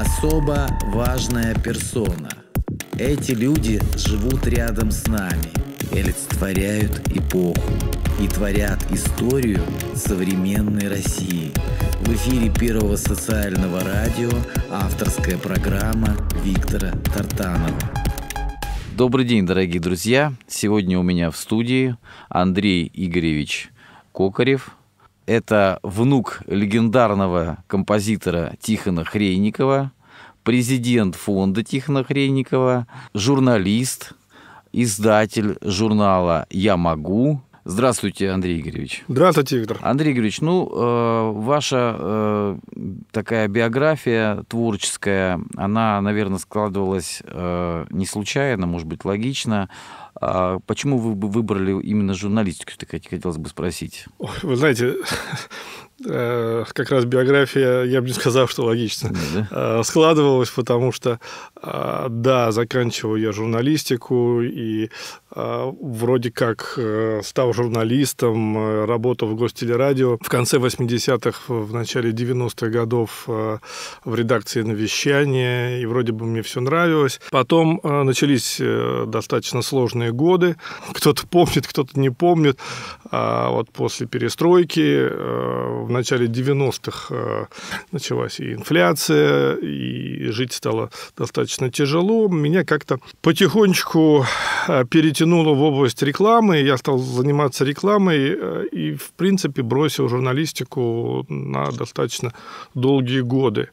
Особо важная персона. Эти люди живут рядом с нами, олицетворяют эпоху и творят историю современной России. В эфире Первого социального радио авторская программа Виктора Тартанова. Добрый день, дорогие друзья! Сегодня у меня в студии Андрей Игоревич Кокарев, это внук легендарного композитора Тихона Хрейникова, президент фонда Тихона Хрейникова, журналист, издатель журнала «Я могу», Здравствуйте, Андрей Игоревич. Здравствуйте, Виктор. Андрей Игоревич, ну, э, ваша э, такая биография творческая, она, наверное, складывалась э, не случайно, может быть, логично. А почему вы выбрали именно журналистику, так хотелось бы спросить? Ой, вы знаете, Э, как раз биография, я бы не сказал, что логично, ну да. Э, складывалась, потому что, э, да, заканчивал я журналистику и вроде как стал журналистом, работал в гостелерадио. В конце 80-х, в начале 90-х годов в редакции навещания, и вроде бы мне все нравилось. Потом начались достаточно сложные годы. Кто-то помнит, кто-то не помнит. А вот после перестройки в начале 90-х э, началась и инфляция, и жить стало достаточно тяжело. Меня как-то потихонечку э, перетянуло в область рекламы, я стал заниматься рекламой э, и, в принципе, бросил журналистику на достаточно долгие годы.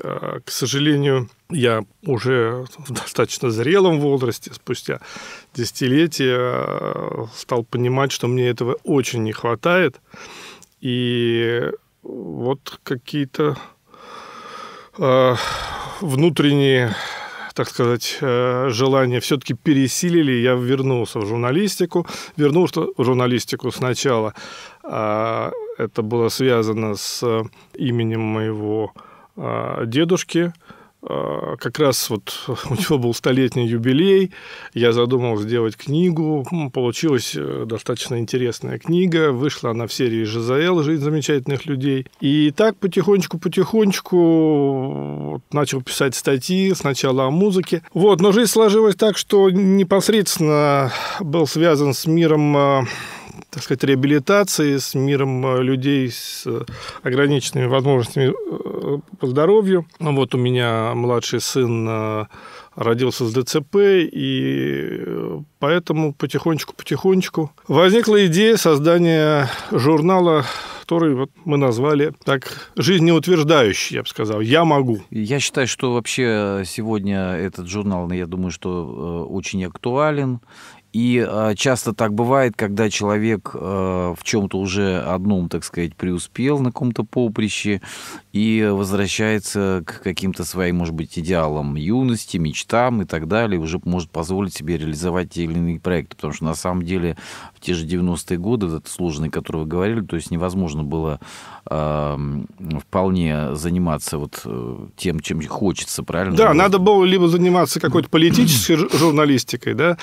К сожалению, я уже в достаточно зрелом возрасте, спустя десятилетия, стал понимать, что мне этого очень не хватает. И вот какие-то э, внутренние, так сказать, э, желания все-таки пересилили. Я вернулся в журналистику. Вернулся в журналистику сначала. Э, это было связано с именем моего э, дедушки – а, как раз вот у него был столетний юбилей, я задумал сделать книгу, получилась э, достаточно интересная книга, вышла она в серии ЖЗЛ «Жизнь замечательных людей». И так потихонечку-потихонечку начал писать статьи, сначала о музыке. Вот, но жизнь сложилась так, что непосредственно был связан с миром а, так сказать, реабилитации, с миром э, людей с э, ограниченными возможностями э, по здоровью. Ну, вот у меня младший сын родился с ДЦП, и поэтому потихонечку-потихонечку возникла идея создания журнала который вот мы назвали так жизнеутверждающий, я бы сказал. Я могу. Я считаю, что вообще сегодня этот журнал, я думаю, что очень актуален и э, часто так бывает, когда человек э, в чем-то уже одном, так сказать, преуспел на каком-то поприще и возвращается к каким-то своим, может быть, идеалам юности, мечтам и так далее, уже может позволить себе реализовать те или иные проекты. Потому что на самом деле в те же 90-е годы, этот сложный, который вы говорили, то есть невозможно было э, вполне заниматься вот э, тем, чем хочется, правильно? Да, ну, надо было либо заниматься какой-то политической журналистикой, да,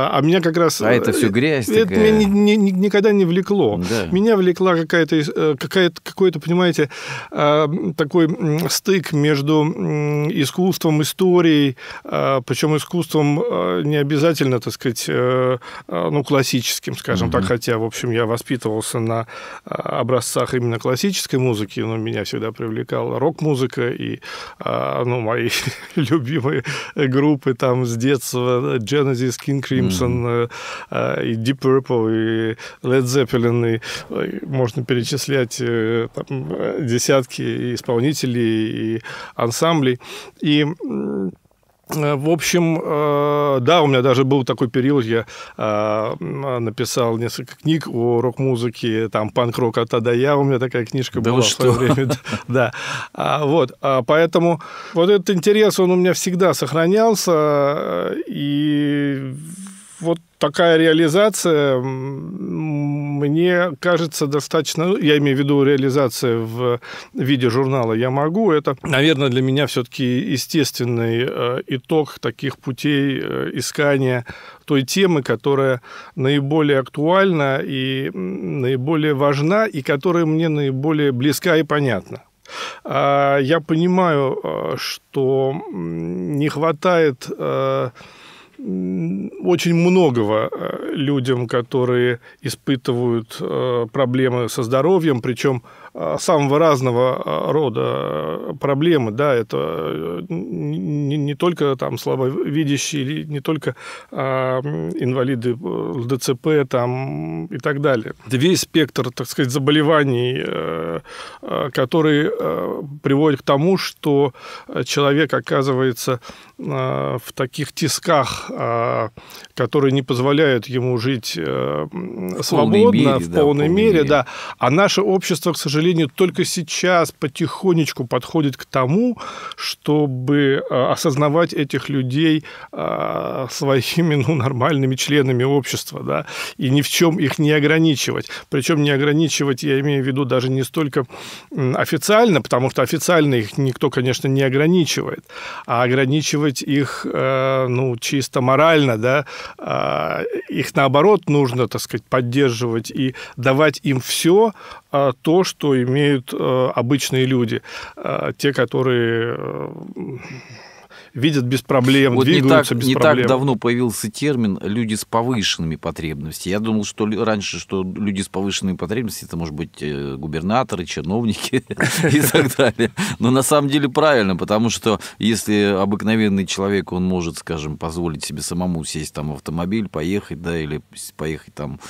а, а меня как раз... А это все грязь э, Это такая. меня ни, ни, никогда не влекло. Да. Меня влекла какая-то, э, какая какой-то, понимаете, а, такой стык между искусством, историей, а, причем искусством не обязательно, так сказать, э, ну, классическим, скажем угу. так, хотя, в общем, я воспитывался на образцах именно классической музыки, но меня всегда привлекала рок-музыка и, ну, мои любимые группы там с детства, Genesis, King Crimson, Симпсон, э, э, и Deep Purple, и Led Zeppelin, и можно перечислять э, там, десятки исполнителей и ансамблей. И в общем, да, у меня даже был такой период, я написал несколько книг о рок-музыке, там панк-рок от Ада я, у меня такая книжка была что? в свое время. Да, а, вот, а поэтому вот этот интерес, он у меня всегда сохранялся, и вот такая реализация, мне кажется, достаточно, ну, я имею в виду реализация в виде журнала «Я могу», это, наверное, для меня все-таки естественный э, итог таких путей э, искания той темы, которая наиболее актуальна и наиболее важна, и которая мне наиболее близка и понятна. А, я понимаю, э, что не хватает очень многого э, людям, которые испытывают э, проблемы со здоровьем, причем Э, самого разного э, рода э, проблемы, да, это не, не только там слабовидящие, или не только а, инвалиды ДЦП там и так далее. Это весь спектр, так сказать, заболеваний, который приводит к тому, что человек оказывается в таких тисках, которые не позволяют ему жить свободно, в полной мере, в полной в мере, мере. да. А наше общество, к сожалению, сожалению, только сейчас потихонечку подходит к тому, чтобы э, осознавать этих людей э, своими ну, нормальными членами общества, да, и ни в чем их не ограничивать. Причем не ограничивать, я имею в виду, даже не столько официально, потому что официально их никто, конечно, не ограничивает, а ограничивать их, э, ну, чисто морально, да, а, их наоборот нужно, так сказать, поддерживать и давать им все то, что имеют э, обычные люди, э, те, которые э, видят без проблем, вот двигаются не так, без не проблем. Не так давно появился термин «люди с повышенными потребностями». Я думал, что раньше, что люди с повышенными потребностями, это, может быть, э, губернаторы, чиновники и так далее. Но на самом деле правильно, потому что если обыкновенный человек, он может, скажем, позволить себе самому сесть там в автомобиль, поехать, да, или поехать там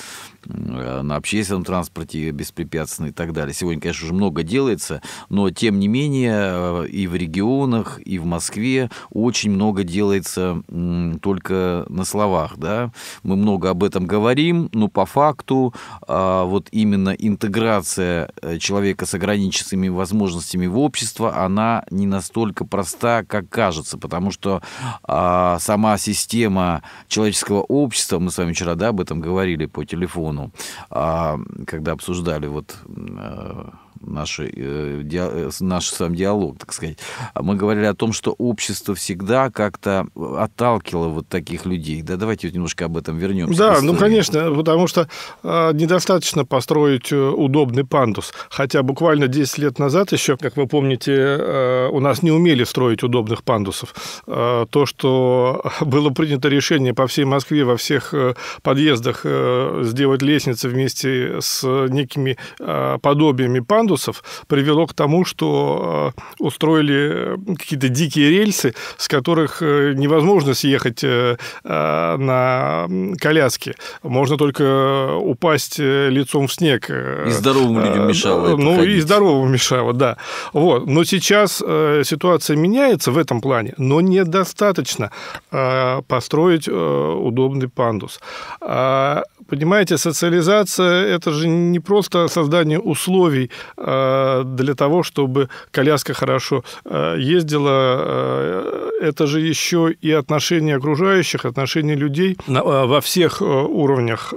э, на общественном транспорте беспрепятственно и так далее. Сегодня, конечно, уже много делается, но тем не менее э, и в регионах, и в Москве очень много делается только на словах. Да? Мы много об этом говорим, но по факту а, вот именно интеграция э, человека с ограниченными возможностями в общество, она не настолько проста, как кажется, потому что а, сама система человеческого общества, мы с вами вчера да, об этом говорили по телефону, а, когда обсуждали вот э, наши, э, диа, э, наш сам диалог, так сказать. Мы говорили о том, что общество всегда как-то отталкивало вот таких людей. Да, давайте немножко об этом вернемся. Да, ну, конечно, потому что э, недостаточно построить э, удобный пандус. Хотя буквально 10 лет назад еще, как вы помните, э, у нас не умели строить удобных пандусов. Э, то, что было принято решение по всей Москве, во всех э, подъездах э, сделать лестницы вместе с некими э, подобиями пандусов, пандусов привело к тому, что э, устроили э, какие-то дикие рельсы, с которых э, невозможно съехать на коляске. Можно только упасть лицом в снег. И здоровым людям мешало. Ну, ходить. и здоровым мешало, да. Вот. Но сейчас ситуация меняется в этом плане, но недостаточно построить удобный пандус. А, понимаете, социализация – это же не просто создание условий Э, для того, чтобы коляска хорошо э, ездила, э, это же еще и отношения окружающих, отношения людей во всех уровнях,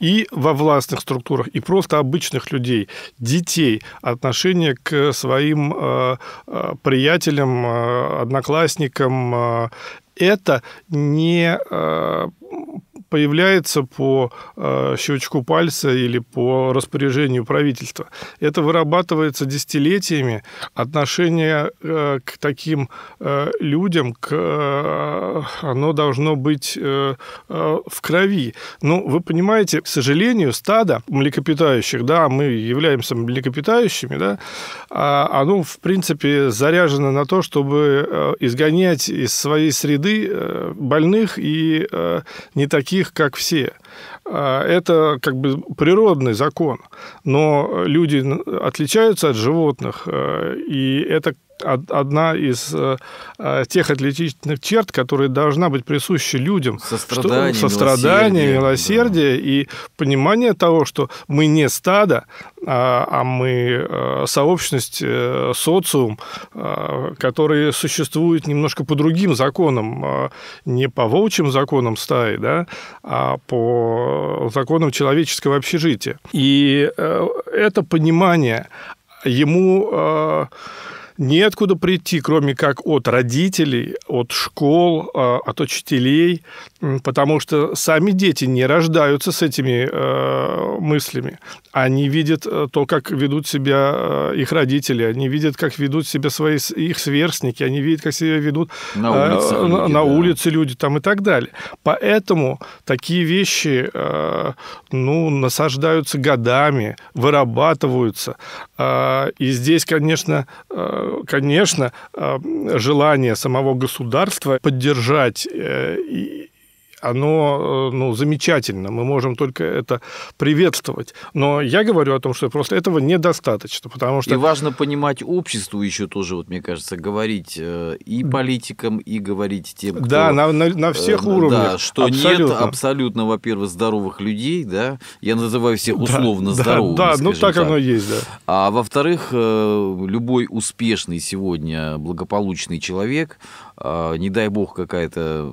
и во властных структурах, и просто обычных людей, детей, отношения к своим приятелям, одноклассникам. Это не появляется по э, щелчку пальца или по распоряжению правительства. Это вырабатывается десятилетиями отношение э, к таким э, людям, к, оно должно быть в крови. Ну, вы понимаете, к сожалению, стадо млекопитающих, да, мы являемся млекопитающими, да, а оно, в принципе, заряжено на то, чтобы изгонять из своей среды больных и не таких таких, как все. А, это как бы природный закон, но люди отличаются от животных, э, и это одна из э, э, тех отличительных черт, которая должна быть присуща людям. Сострадание, что, сострадание милосердие, милосердие да. и понимание того, что мы не стадо, а, а мы э, сообщность, социум, которые существует немножко по другим законам, не по волчьим законам стаи, да, а по законам человеческого общежития. И это понимание ему неоткуда прийти, кроме как от родителей, от школ, а, от учителей, потому что сами дети не рождаются с этими э, мыслями. Они видят э, то, как ведут себя э, их родители, они видят, как ведут себя свои их сверстники, они видят, как себя ведут на улице, э, люди, на да. улице люди там и так далее. Поэтому такие вещи э, ну, насаждаются годами, вырабатываются. Э, и здесь, конечно, конечно, э, желание самого государства поддержать э, оно э, ну, замечательно, мы можем только это приветствовать. Но я говорю о том, что просто этого недостаточно, потому что... И важно понимать обществу еще тоже, вот мне кажется, говорить э, и политикам, и говорить тем, кто... Да, на, на, на э, всех уровнях. Да, что абсолютно. нет абсолютно, во-первых, здоровых людей, да, я называю всех условно да, здоровыми, Да, да ну так, так оно есть, да. А во-вторых, любой успешный сегодня благополучный человек, Э, не дай бог, какая-то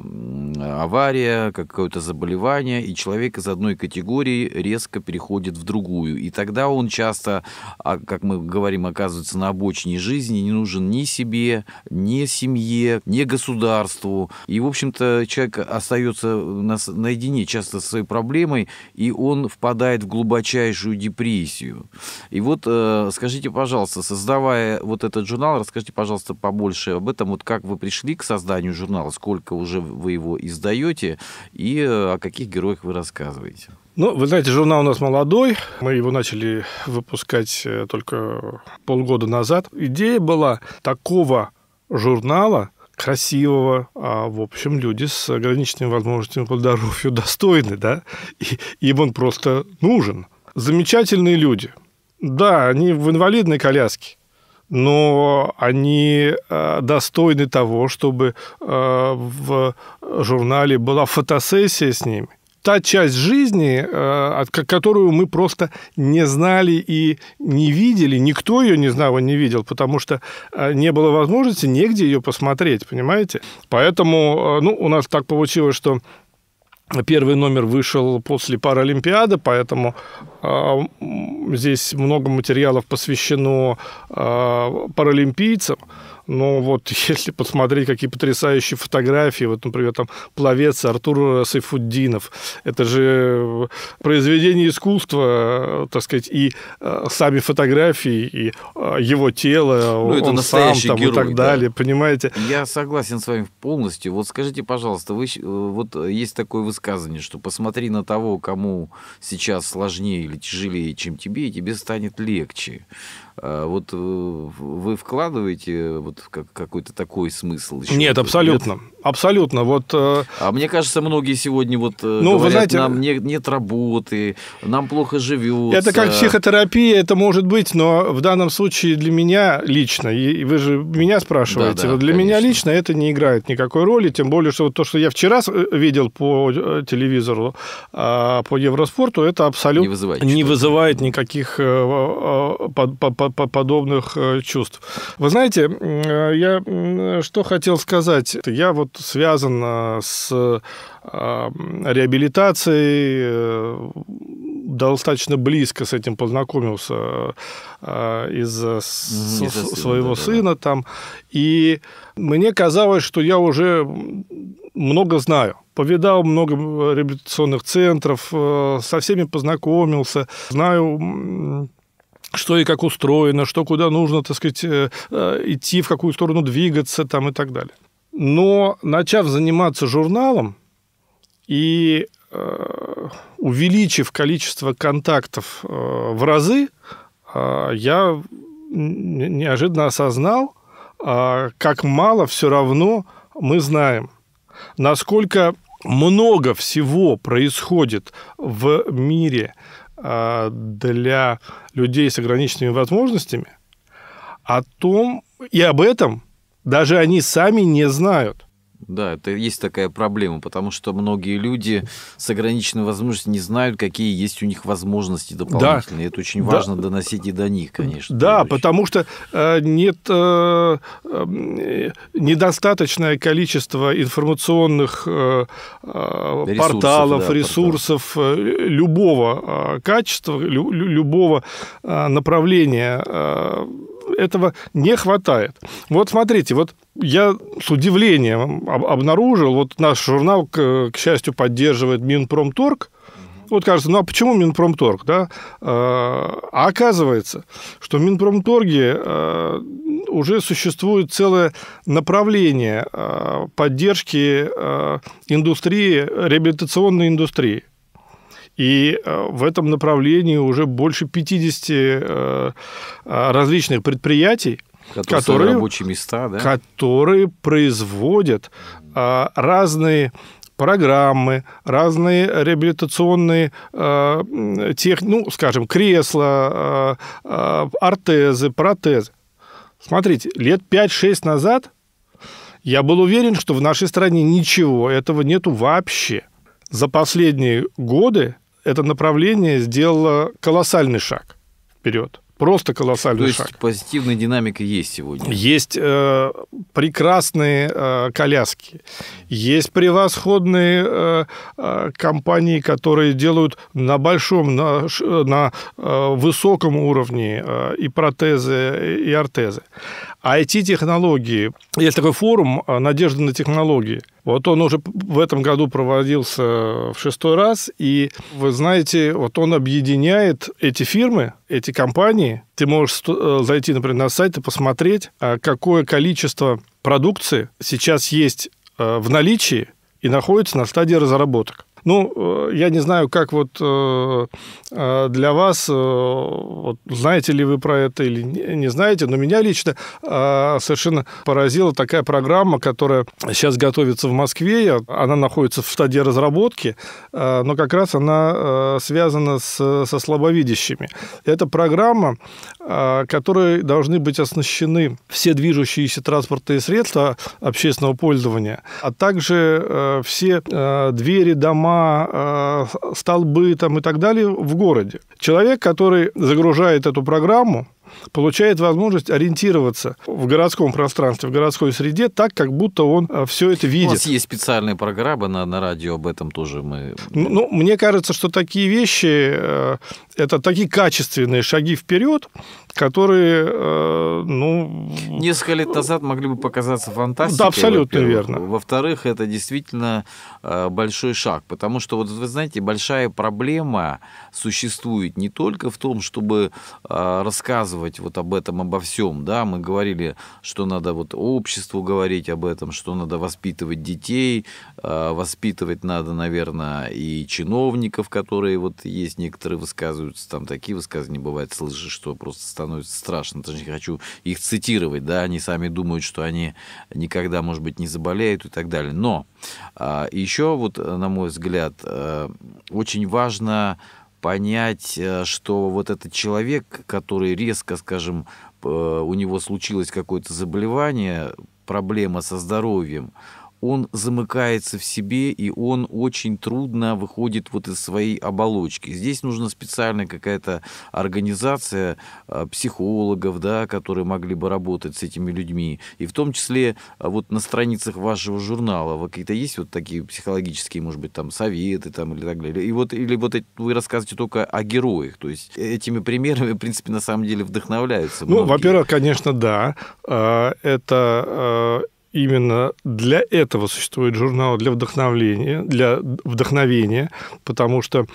авария, какое-то заболевание, и человек из одной категории резко переходит в другую. И тогда он часто, а, как мы говорим, оказывается на обочине жизни, не нужен ни себе, ни семье, ни государству. И, в общем-то, человек остается наедине часто со своей проблемой, и он впадает в глубочайшую депрессию. И вот э, скажите, пожалуйста, создавая вот этот журнал, расскажите, пожалуйста, побольше об этом, вот как вы пришли пришли к созданию журнала, сколько уже вы его издаете и э, о каких героях вы рассказываете? Ну, вы знаете, журнал у нас молодой. Мы его начали выпускать э, только полгода назад. Идея была такого журнала, красивого, а, в общем, люди с ограниченными возможностями по здоровью достойны, да, и им он просто нужен. Замечательные люди. Да, они в инвалидной коляске, но они э, достойны того, чтобы э, в журнале была фотосессия с ними та часть жизни, э, которую мы просто не знали и не видели. Никто ее не знал и не видел, потому что не было возможности негде ее посмотреть, понимаете? Поэтому ну, у нас так получилось, что Первый номер вышел после Паралимпиады, поэтому э, здесь много материалов посвящено э, паралимпийцам. Ну вот, если посмотреть, какие потрясающие фотографии, вот, например, там пловец Артур Сайфуддинов, это же э, произведение искусства, э, так сказать, и э, сами фотографии, и его тело, ну, это он сам там, герой, и так далее, да. понимаете? Я согласен с вами полностью. Вот скажите, пожалуйста, вы, вот есть такое высказывание, что посмотри на того, кому сейчас сложнее или тяжелее, чем тебе, и тебе станет легче. А, вот э, вы вкладываете вот какой-то такой смысл? Еще Нет, абсолютно. Нет? Абсолютно. Вот, э, а мне кажется, многие сегодня вот э, ну, говорят, вы знаете, нам не, нет работы, нам плохо живет. Это как психотерапия, это может быть, но в данном случае для меня лично, и вы же меня спрашиваете, да, да, вот для конечно. меня лично это не играет никакой роли, тем более, что вот то, что я вчера видел по телевизору, а, по Евроспорту, это абсолютно не вызывает, не вызывает никаких под, под, подобных э, чувств. Вы знаете, э, я э, что хотел сказать. Я вот связан с реабилитацией, достаточно близко с этим познакомился из-за своего да, сына да. там. И мне казалось, что я уже много знаю. Повидал много реабилитационных центров, со всеми познакомился, знаю что и как устроено, что куда нужно, так сказать, э, э, идти, в какую сторону двигаться там и так далее. Но начав заниматься журналом и э, увеличив количество контактов в разы, я неожиданно осознал, как мало все равно мы знаем, насколько много всего происходит в мире а, для людей с ограниченными возможностями, о том и об этом даже они сами не знают. Да, это есть такая проблема, потому что многие люди с ограниченной возможностью не знают, какие есть у них возможности дополнительные. Да. Это очень важно доносить и до них, конечно. Да, потому что э, нет э, э, недостаточное количество информационных ресурсов, порталов, да, ресурсов портал. любого качества, любого направления этого не хватает. Вот смотрите, вот я с удивлением обнаружил, вот наш журнал, к, к счастью, поддерживает Минпромторг, вот кажется, ну а почему Минпромторг, да? А, а оказывается, что в Минпромторге э, уже существует целое направление э, поддержки э, индустрии, реабилитационной индустрии. И в этом направлении уже больше 50 различных предприятий – которые, которые рабочие места, да? которые производят а, разные программы, разные реабилитационные э, тех, ну, скажем, кресла, э, э, ортезы, протезы. Смотрите, лет 5-6 назад я был уверен, что в нашей стране ничего этого нету вообще. За последние годы это направление сделало колоссальный шаг вперед. Просто колоссальный То есть шаг. позитивная динамика есть сегодня? Есть э, прекрасные э, коляски, есть превосходные э, э, компании, которые делают на большом, на, на э, высоком уровне э, и протезы, и ортезы. IT-технологии. Есть такой форум э, «Надежда на технологии». Вот он уже в этом году проводился э, в шестой раз, и вы знаете, вот он объединяет эти фирмы, эти компании. Ты можешь э, зайти, например, на сайт и посмотреть, а какое количество продукции сейчас есть в наличии и находится на стадии разработок. Ну, э, я не знаю, как вот э, э, для вас, вот знаете ли вы про это или не знаете, но меня лично совершенно поразила такая программа, которая сейчас готовится в Москве, она находится в стадии разработки, но как раз она связана с, со слабовидящими. Это программа, которой должны быть оснащены все движущиеся транспортные средства общественного пользования, а также все двери, дома, дома, э, столбы там и так далее в городе. Человек, который загружает эту программу, получает возможность ориентироваться в городском пространстве, в городской среде, так, как будто он э, все это видит. У нас есть специальные программы на, на радио, об этом тоже мы... Ну, ну мне кажется, что такие вещи, э, это такие качественные шаги вперед, которые, э, ну... Несколько лет назад могли бы показаться фантастикой. Да, абсолютно верно. Во-вторых, это действительно э, большой шаг, потому что, вот вы знаете, большая проблема существует не только в том, чтобы э, рассказывать вот об этом, обо всем, да, мы говорили, что надо вот обществу говорить об этом, что надо воспитывать детей, воспитывать надо, наверное, и чиновников, которые вот есть некоторые высказывают высказываются, там такие высказывания бывает слышишь, что просто становится страшно. Даже не хочу их цитировать, да, они сами думают, что они никогда, может быть, не заболеют и так далее. Но а, еще вот, э, на мой взгляд, э, очень важно понять, э, что вот этот человек, который резко, скажем, у него случилось какое-то заболевание, проблема со здоровьем, он замыкается в себе, и он очень трудно выходит вот из своей оболочки. Здесь нужна специальная какая-то организация э, психологов, да, которые могли бы работать с этими людьми. И в том числе э, вот на страницах вашего журнала вы какие-то есть вот такие психологические, может быть, там советы там или так далее. И вот, или вот вы рассказываете только о героях. То есть этими примерами, в принципе, на самом деле вдохновляются. Ну, во-первых, конечно, да. Э, это именно для этого существует журнал, для вдохновления, для вдохновения, потому что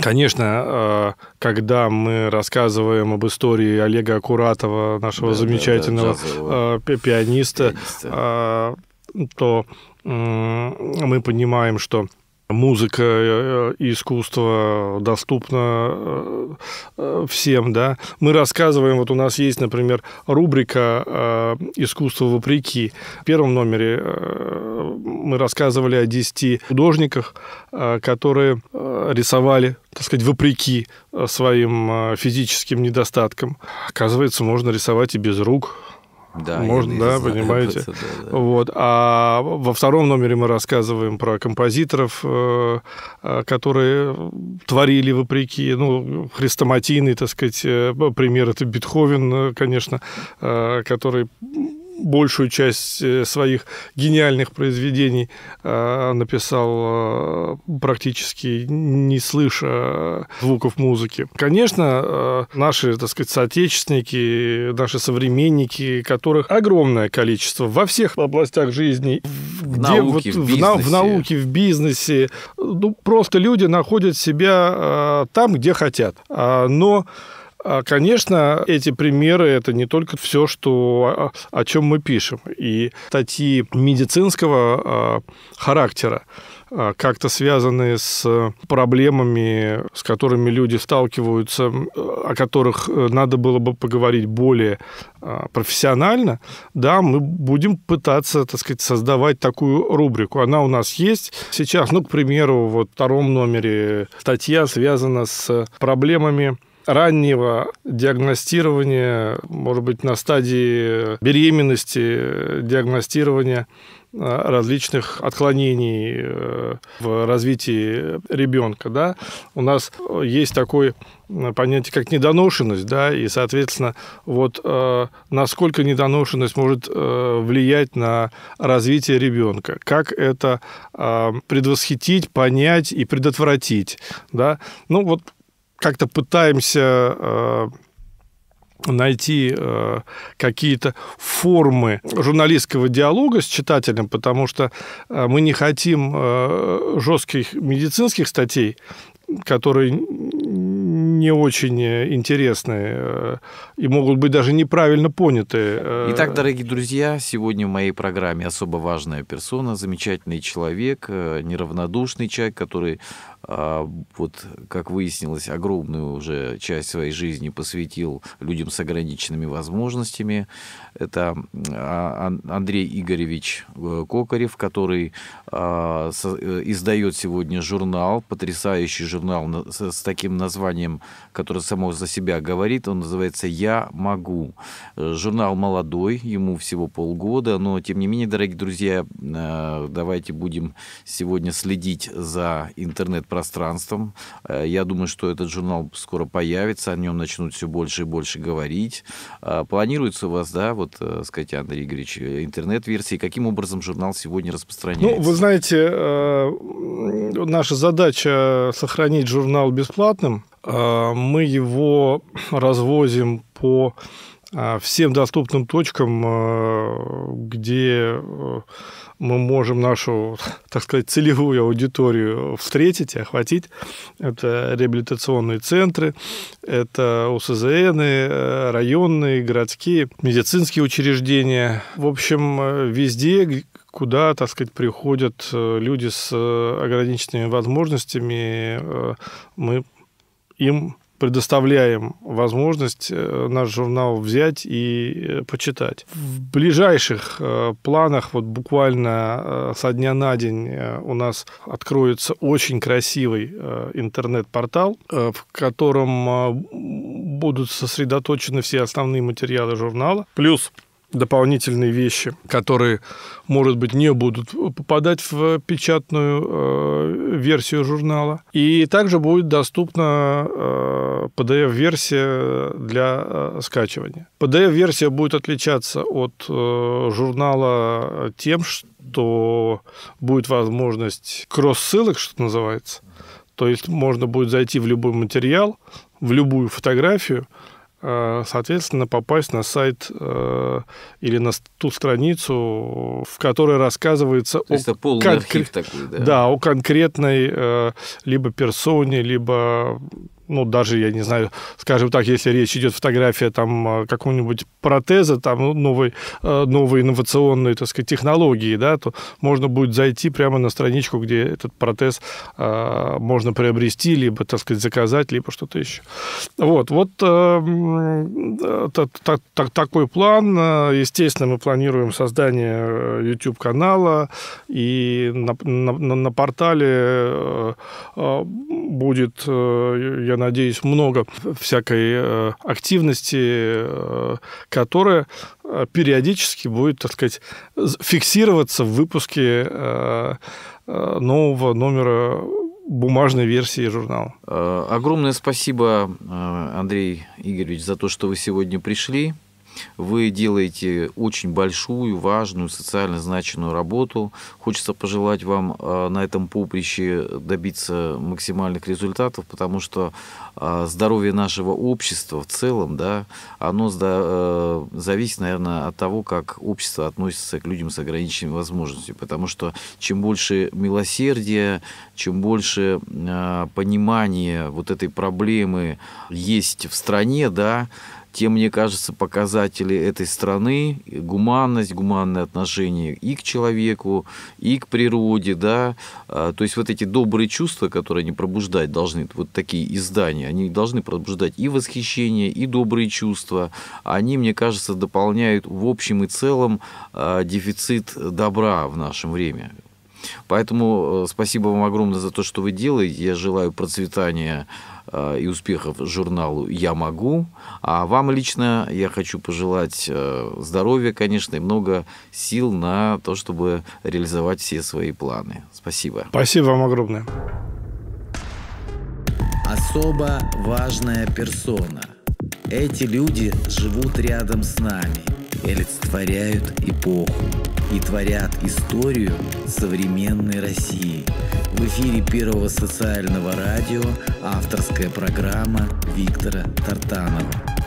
Конечно, э, когда мы рассказываем об истории Олега Акуратова, нашего да, замечательного да, да, э, пианиста, пианиста, э, то мы понимаем, что музыка э, э, искусство доступно э, всем, да. Мы рассказываем, вот у нас есть, например, рубрика «Искусство вопреки». В первом номере мы рассказывали о 10 художниках, которые рисовали, так сказать, вопреки своим физическим недостаткам. Оказывается, можно рисовать и без рук, да, Можно, да, знаю, понимаете. Да, да. Вот. А во втором номере мы рассказываем про композиторов, э, э, которые творили вопреки, ну, хрестоматийный, так сказать, э, пример это Бетховен, конечно, который большую часть э, своих гениальных произведений э, написал э, практически не слыша звуков музыки. Конечно, наши, так сказать, соотечественники, наши современники, которых огромное количество во всех областях жизни, в где, науке, вот, в, на, в науке, в бизнесе, ну, просто люди находят себя там, где хотят. А, но а, конечно, эти примеры – это не только все, что, а, о чем мы пишем. И статьи медицинского а, характера, как-то связанные с проблемами, с которыми люди сталкиваются, о которых э, надо было бы поговорить более профессионально, да, мы будем пытаться, так сказать, создавать такую рубрику. Она у нас есть сейчас, ну, к примеру, вот в втором номере статья связана с проблемами раннего диагностирования, может быть, на стадии беременности диагностирования э, различных отклонений э, в развитии ребенка. Да? У нас э, есть такое понятие, как недоношенность, да, и, соответственно, вот насколько недоношенность может влиять на развитие ребенка, как это предвосхитить, понять и предотвратить. Да? Ну, вот как-то пытаемся э, найти э, какие-то формы журналистского диалога с читателем, потому что э, мы не хотим жестких медицинских статей, которые не очень э, интересные э, и могут быть даже неправильно поняты. Э. Итак, дорогие друзья, сегодня в моей программе особо важная персона, замечательный человек, неравнодушный человек, который, а, вот, как выяснилось, огромную уже часть своей жизни посвятил людям с ограниченными возможностями. Это а, Андрей Игоревич Кокарев, который а, издает сегодня журнал, потрясающий журнал с таким названием который само за себя говорит, он называется «Я могу». Э, журнал молодой, ему всего полгода, но, тем не менее, дорогие друзья, э, давайте будем сегодня следить за интернет-пространством. Э, я думаю, что этот журнал скоро появится, о нем начнут все больше и больше говорить. Планируется у вас, да, вот, сказать, Андрей Игоревич, интернет-версии, каким образом журнал сегодня распространяется? Ну, вы знаете, наша задача сохранить журнал бесплатным, Э, мы его развозим по э, всем доступным точкам, э, где мы можем нашу, так сказать, целевую аудиторию встретить и охватить. Это реабилитационные центры, это УСЗН, районные, городские, медицинские учреждения. В общем, везде, куда, так сказать, приходят люди с ограниченными возможностями, мы им предоставляем возможность э, наш журнал взять и э, почитать. В ближайших э, планах, вот буквально со дня на день у нас откроется очень красивый интернет-портал, в котором будут сосредоточены все основные материалы журнала. Плюс дополнительные вещи, которые, может быть, не будут попадать в печатную э, версию журнала. И также будет доступна э, PDF-версия для э, скачивания. PDF-версия будет отличаться от э, журнала тем, что будет возможность кросс-ссылок, что называется. То есть можно будет зайти в любой материал, в любую фотографию, Э, соответственно, попасть на сайт э, или на ту страницу, в которой рассказывается То о, это полный конкрет... такой, да? Да, о конкретной э, либо персоне, либо ну, даже, я не знаю, скажем так, если речь идет фотография там а, какого-нибудь протеза, там ну, новой, э, новой инновационной, так сказать, технологии, да, то можно будет зайти прямо на страничку, где этот протез а, можно приобрести, либо, так сказать, заказать, либо что-то еще. Вот, вот э, такой план. Естественно, мы планируем создание э, YouTube-канала, и на, на, на портале будет, я надеюсь, много всякой э, активности, э, которая э, периодически будет, так сказать, фиксироваться в выпуске нового номера бумажной версии журнала. Огромное спасибо, Андрей Игоревич, за то, что вы сегодня пришли. Вы делаете очень большую, важную, социально значимую работу. Хочется пожелать вам э, на этом поприще добиться максимальных результатов, потому что э, здоровье нашего общества в целом, да, оно э, зависит, наверное, от того, как общество относится к людям с ограниченными возможностями. Потому что чем больше милосердия, чем больше понимания вот этой проблемы есть в стране, да, те, мне кажется, показатели этой страны, гуманность, гуманное отношение и к человеку, и к природе, да, а, то есть вот эти добрые чувства, которые они пробуждать должны, вот такие издания, они должны пробуждать и восхищение, и добрые чувства, они, мне кажется, дополняют в общем и целом а, дефицит добра в наше время. Поэтому э, спасибо вам огромное за то, что вы делаете. Я желаю процветания э, и успехов журналу «Я могу». А вам лично я хочу пожелать э, здоровья, конечно, и много сил на то, чтобы реализовать все свои планы. Спасибо. Спасибо вам огромное. Особо важная персона. Эти люди живут рядом с нами – и олицетворяют эпоху и творят историю современной России. В эфире Первого социального радио авторская программа Виктора Тартанова.